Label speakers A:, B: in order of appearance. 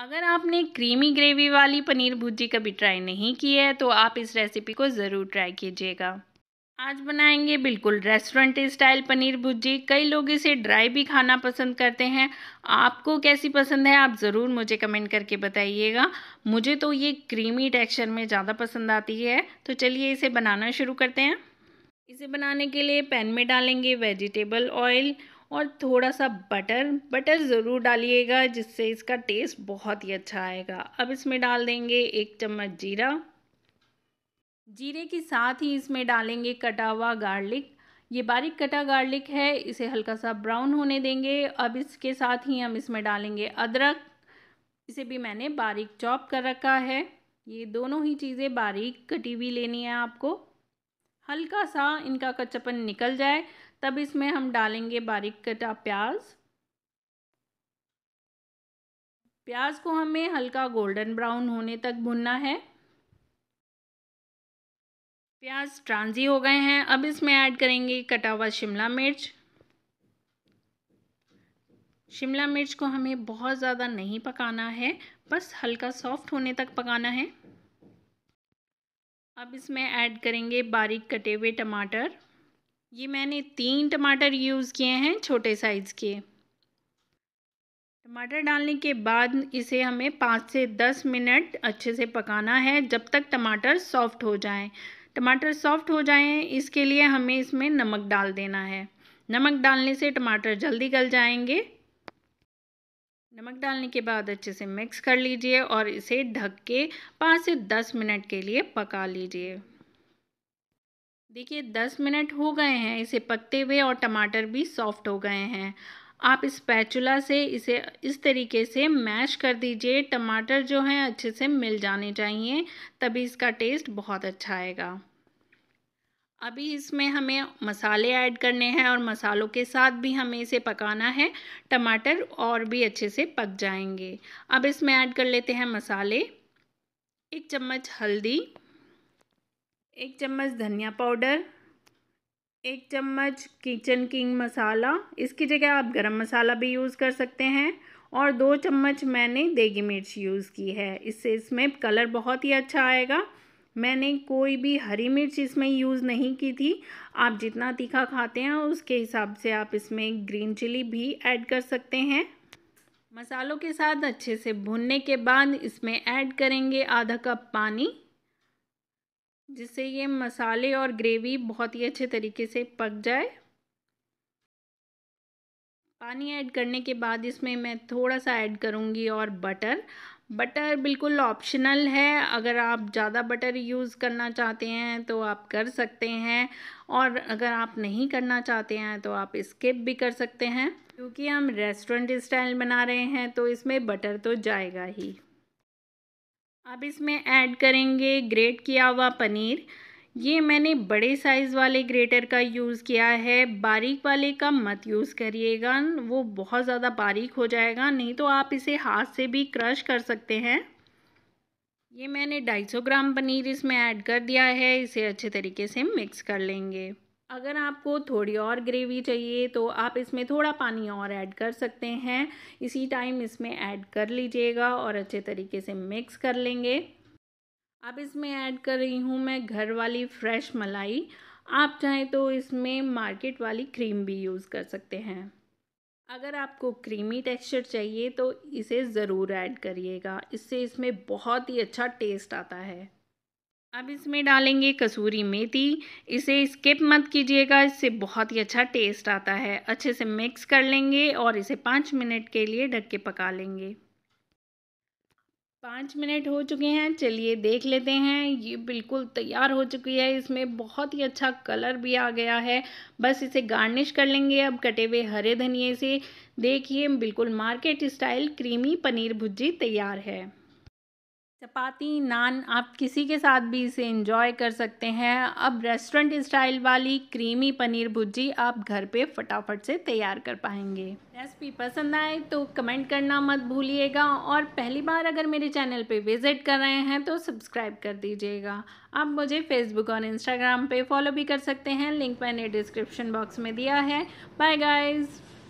A: अगर आपने creamy gravy वाली पनीर भुर्जी कभी ट्राई नहीं की है तो आप इस रेसिपी को ज़रूर ट्राई कीजिएगा आज बनाएंगे बिल्कुल रेस्टोरेंट स्टाइल पनीर भुर्जी कई लोग इसे ड्राई भी खाना पसंद करते हैं आपको कैसी पसंद है आप ज़रूर मुझे कमेंट करके बताइएगा मुझे तो ये क्रीमी टेक्सचर में ज़्यादा पसंद आती है तो चलिए इसे बनाना शुरू करते हैं इसे बनाने के लिए पैन में डालेंगे वेजिटेबल ऑयल और थोड़ा सा बटर बटर ज़रूर डालिएगा जिससे इसका टेस्ट बहुत ही अच्छा आएगा अब इसमें डाल देंगे एक चम्मच जीरा जीरे के साथ ही इसमें डालेंगे कटा हुआ गार्लिक ये बारीक कटा गार्लिक है इसे हल्का सा ब्राउन होने देंगे अब इसके साथ ही हम इसमें डालेंगे अदरक इसे भी मैंने बारीक चॉप कर रखा है ये दोनों ही चीज़ें बारीक कटी हुई लेनी है आपको हल्का सा इनका कच्चापन निकल जाए तब इसमें हम डालेंगे बारीक कटा प्याज प्याज को हमें हल्का गोल्डन ब्राउन होने तक भुनना है प्याज ट्रांजी हो गए हैं अब इसमें ऐड करेंगे कटा हुआ शिमला मिर्च शिमला मिर्च को हमें बहुत ज़्यादा नहीं पकाना है बस हल्का सॉफ्ट होने तक पकाना है अब इसमें ऐड करेंगे बारीक कटे हुए टमाटर ये मैंने तीन टमाटर यूज़ किए हैं छोटे साइज़ के टमाटर डालने के बाद इसे हमें पाँच से दस मिनट अच्छे से पकाना है जब तक टमाटर सॉफ्ट हो जाएं टमाटर सॉफ्ट हो जाएं इसके लिए हमें इसमें नमक डाल देना है नमक डालने से टमाटर जल्दी गल जाएंगे नमक डालने के बाद अच्छे से मिक्स कर लीजिए और इसे ढक के पाँच से दस मिनट के लिए पका लीजिए देखिए दस मिनट हो गए हैं इसे पकते हुए और टमाटर भी सॉफ्ट हो गए हैं आप इस पैचुला से इसे इस तरीके से मैश कर दीजिए टमाटर जो हैं अच्छे से मिल जाने चाहिए तभी इसका टेस्ट बहुत अच्छा आएगा अभी इसमें हमें मसाले ऐड करने हैं और मसालों के साथ भी हमें इसे पकाना है टमाटर और भी अच्छे से पक जाएंगे अब इसमें ऐड कर लेते हैं मसाले एक चम्मच हल्दी एक चम्मच धनिया पाउडर एक चम्मच किचन किंग मसाला इसकी जगह आप गरम मसाला भी यूज़ कर सकते हैं और दो चम्मच मैंने देगी मिर्च यूज़ की है इससे इसमें कलर बहुत ही अच्छा आएगा मैंने कोई भी हरी मिर्च इसमें यूज़ नहीं की थी आप जितना तीखा खाते हैं उसके हिसाब से आप इसमें ग्रीन चिली भी ऐड कर सकते हैं मसालों के साथ अच्छे से भुनने के बाद इसमें ऐड करेंगे आधा कप पानी जिससे ये मसाले और ग्रेवी बहुत ही अच्छे तरीके से पक जाए पानी ऐड करने के बाद इसमें मैं थोड़ा सा ऐड करूँगी और बटर बटर बिल्कुल ऑप्शनल है अगर आप ज़्यादा बटर यूज़ करना चाहते हैं तो आप कर सकते हैं और अगर आप नहीं करना चाहते हैं तो आप स्किप भी कर सकते हैं क्योंकि हम रेस्टोरेंट स्टाइल बना रहे हैं तो इसमें बटर तो जाएगा ही अब इसमें ऐड करेंगे ग्रेट किया हुआ पनीर ये मैंने बड़े साइज़ वाले ग्रेटर का यूज़ किया है बारीक वाले का मत यूज़ करिएगा वो बहुत ज़्यादा बारीक हो जाएगा नहीं तो आप इसे हाथ से भी क्रश कर सकते हैं ये मैंने 250 ग्राम पनीर इसमें ऐड कर दिया है इसे अच्छे तरीके से मिक्स कर लेंगे अगर आपको थोड़ी और ग्रेवी चाहिए तो आप इसमें थोड़ा पानी और ऐड कर सकते हैं इसी टाइम इसमें ऐड कर लीजिएगा और अच्छे तरीके से मिक्स कर लेंगे अब इसमें ऐड कर रही हूँ मैं घर वाली फ्रेश मलाई आप चाहें तो इसमें मार्केट वाली क्रीम भी यूज़ कर सकते हैं अगर आपको क्रीमी टेक्सचर चाहिए तो इसे ज़रूर ऐड करिएगा इससे इसमें बहुत ही अच्छा टेस्ट आता है अब इसमें डालेंगे कसूरी मेथी इसे स्किप मत कीजिएगा इससे बहुत ही अच्छा टेस्ट आता है अच्छे से मिक्स कर लेंगे और इसे पाँच मिनट के लिए ढक के पका लेंगे पाँच मिनट हो चुके हैं चलिए देख लेते हैं ये बिल्कुल तैयार हो चुकी है इसमें बहुत ही अच्छा कलर भी आ गया है बस इसे गार्निश कर लेंगे अब कटे हुए हरे धनिए से देखिए बिल्कुल मार्केट स्टाइल क्रीमी पनीर भुजी तैयार है चपाती नान आप किसी के साथ भी इसे इंजॉय कर सकते हैं अब रेस्टोरेंट स्टाइल वाली क्रीमी पनीर भुजी आप घर पे फटाफट से तैयार कर पाएंगे रेसिपी पसंद आए तो कमेंट करना मत भूलिएगा और पहली बार अगर मेरे चैनल पे विज़िट कर रहे हैं तो सब्सक्राइब कर दीजिएगा आप मुझे फेसबुक और इंस्टाग्राम पे फॉलो भी कर सकते हैं लिंक मैंने डिस्क्रिप्शन बॉक्स में दिया है बाय गाइज़